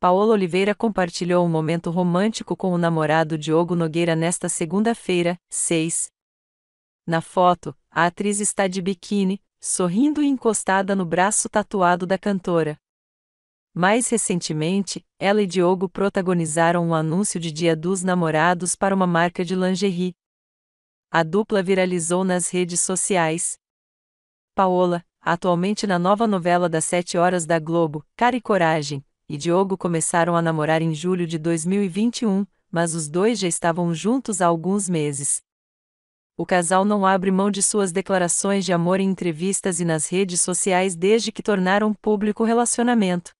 Paola Oliveira compartilhou um momento romântico com o namorado Diogo Nogueira nesta segunda-feira, 6. Na foto, a atriz está de biquíni, sorrindo e encostada no braço tatuado da cantora. Mais recentemente, ela e Diogo protagonizaram um anúncio de Dia dos Namorados para uma marca de lingerie. A dupla viralizou nas redes sociais. Paola, atualmente na nova novela das 7 horas da Globo, Cara e Coragem, e Diogo começaram a namorar em julho de 2021, mas os dois já estavam juntos há alguns meses. O casal não abre mão de suas declarações de amor em entrevistas e nas redes sociais desde que tornaram público o relacionamento.